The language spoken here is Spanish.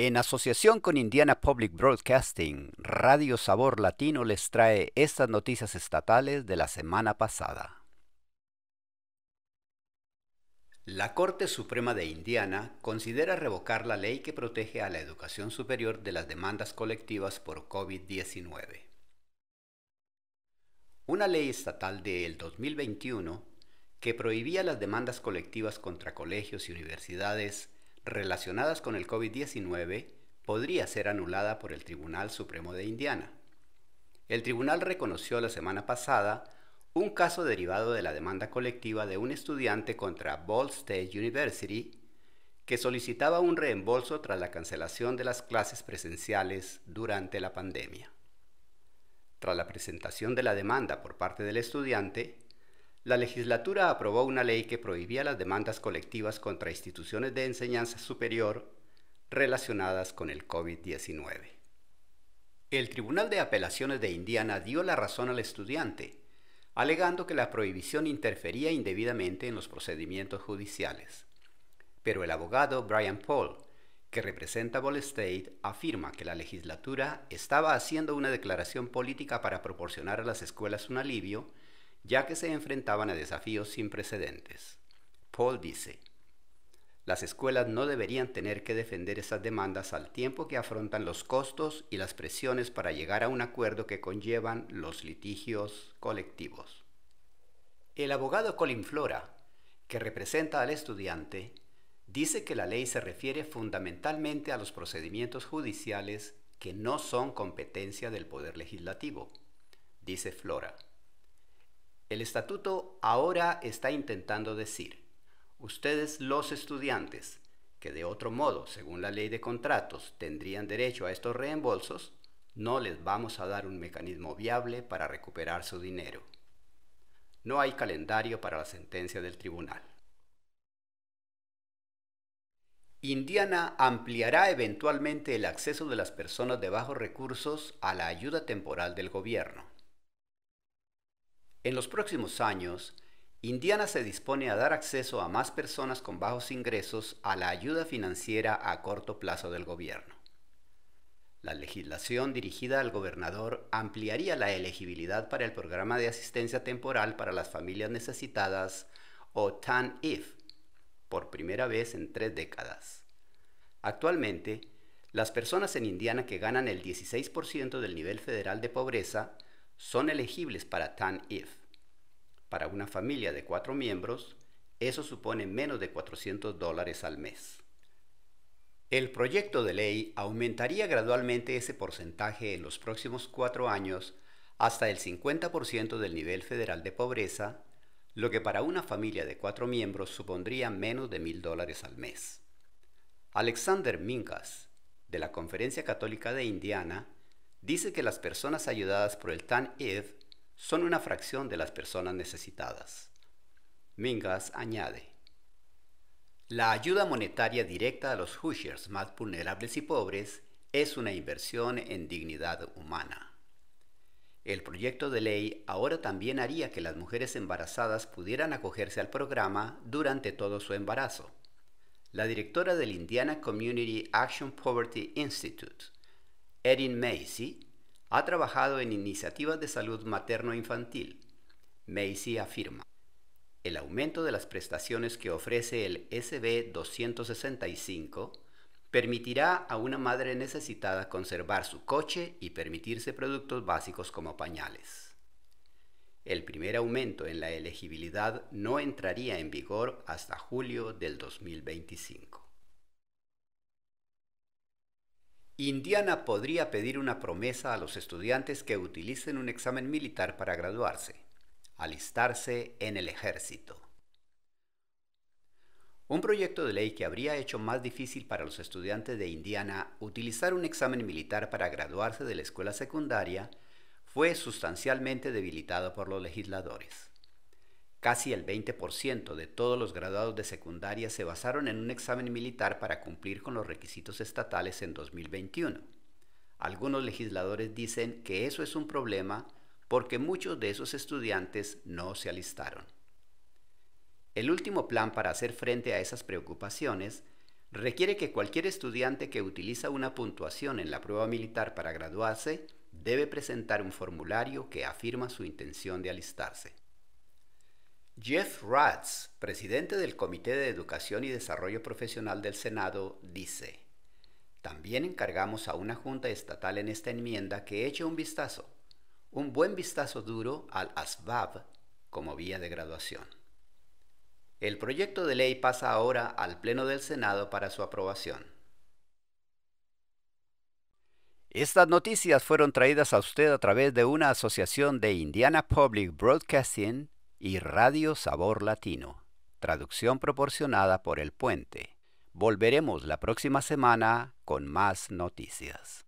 En asociación con Indiana Public Broadcasting, Radio Sabor Latino les trae estas noticias estatales de la semana pasada. La Corte Suprema de Indiana considera revocar la ley que protege a la educación superior de las demandas colectivas por COVID-19. Una ley estatal del 2021 que prohibía las demandas colectivas contra colegios y universidades relacionadas con el COVID-19 podría ser anulada por el Tribunal Supremo de Indiana. El tribunal reconoció la semana pasada un caso derivado de la demanda colectiva de un estudiante contra Ball State University que solicitaba un reembolso tras la cancelación de las clases presenciales durante la pandemia. Tras la presentación de la demanda por parte del estudiante, la legislatura aprobó una ley que prohibía las demandas colectivas contra instituciones de enseñanza superior relacionadas con el COVID-19. El Tribunal de Apelaciones de Indiana dio la razón al estudiante, alegando que la prohibición interfería indebidamente en los procedimientos judiciales. Pero el abogado Brian Paul, que representa Ball State, afirma que la legislatura estaba haciendo una declaración política para proporcionar a las escuelas un alivio ya que se enfrentaban a desafíos sin precedentes. Paul dice, las escuelas no deberían tener que defender esas demandas al tiempo que afrontan los costos y las presiones para llegar a un acuerdo que conllevan los litigios colectivos. El abogado Colin Flora, que representa al estudiante, dice que la ley se refiere fundamentalmente a los procedimientos judiciales que no son competencia del Poder Legislativo. Dice Flora, el estatuto ahora está intentando decir, ustedes los estudiantes, que de otro modo, según la ley de contratos, tendrían derecho a estos reembolsos, no les vamos a dar un mecanismo viable para recuperar su dinero. No hay calendario para la sentencia del tribunal. Indiana ampliará eventualmente el acceso de las personas de bajos recursos a la ayuda temporal del gobierno. En los próximos años, Indiana se dispone a dar acceso a más personas con bajos ingresos a la ayuda financiera a corto plazo del gobierno. La legislación dirigida al gobernador ampliaría la elegibilidad para el programa de asistencia temporal para las familias necesitadas o TAN-IF por primera vez en tres décadas. Actualmente, las personas en Indiana que ganan el 16% del nivel federal de pobreza son elegibles para TAN-IF. Para una familia de cuatro miembros, eso supone menos de 400 dólares al mes. El proyecto de ley aumentaría gradualmente ese porcentaje en los próximos cuatro años hasta el 50% del nivel federal de pobreza, lo que para una familia de cuatro miembros supondría menos de mil dólares al mes. Alexander Minkas, de la Conferencia Católica de Indiana, dice que las personas ayudadas por el tan e son una fracción de las personas necesitadas. Mingas añade, la ayuda monetaria directa a los Hoosiers más vulnerables y pobres es una inversión en dignidad humana. El proyecto de ley ahora también haría que las mujeres embarazadas pudieran acogerse al programa durante todo su embarazo. La directora del Indiana Community Action Poverty Institute, Erin Macy, ha trabajado en iniciativas de salud materno-infantil. Macy afirma, el aumento de las prestaciones que ofrece el SB 265 permitirá a una madre necesitada conservar su coche y permitirse productos básicos como pañales. El primer aumento en la elegibilidad no entraría en vigor hasta julio del 2025. Indiana podría pedir una promesa a los estudiantes que utilicen un examen militar para graduarse, alistarse en el ejército. Un proyecto de ley que habría hecho más difícil para los estudiantes de Indiana utilizar un examen militar para graduarse de la escuela secundaria fue sustancialmente debilitado por los legisladores. Casi el 20% de todos los graduados de secundaria se basaron en un examen militar para cumplir con los requisitos estatales en 2021. Algunos legisladores dicen que eso es un problema porque muchos de esos estudiantes no se alistaron. El último plan para hacer frente a esas preocupaciones requiere que cualquier estudiante que utiliza una puntuación en la prueba militar para graduarse debe presentar un formulario que afirma su intención de alistarse. Jeff Ratz, presidente del Comité de Educación y Desarrollo Profesional del Senado, dice, también encargamos a una Junta Estatal en esta enmienda que eche un vistazo, un buen vistazo duro al ASVAB como vía de graduación. El proyecto de ley pasa ahora al Pleno del Senado para su aprobación. Estas noticias fueron traídas a usted a través de una asociación de Indiana Public Broadcasting y Radio Sabor Latino, traducción proporcionada por El Puente. Volveremos la próxima semana con más noticias.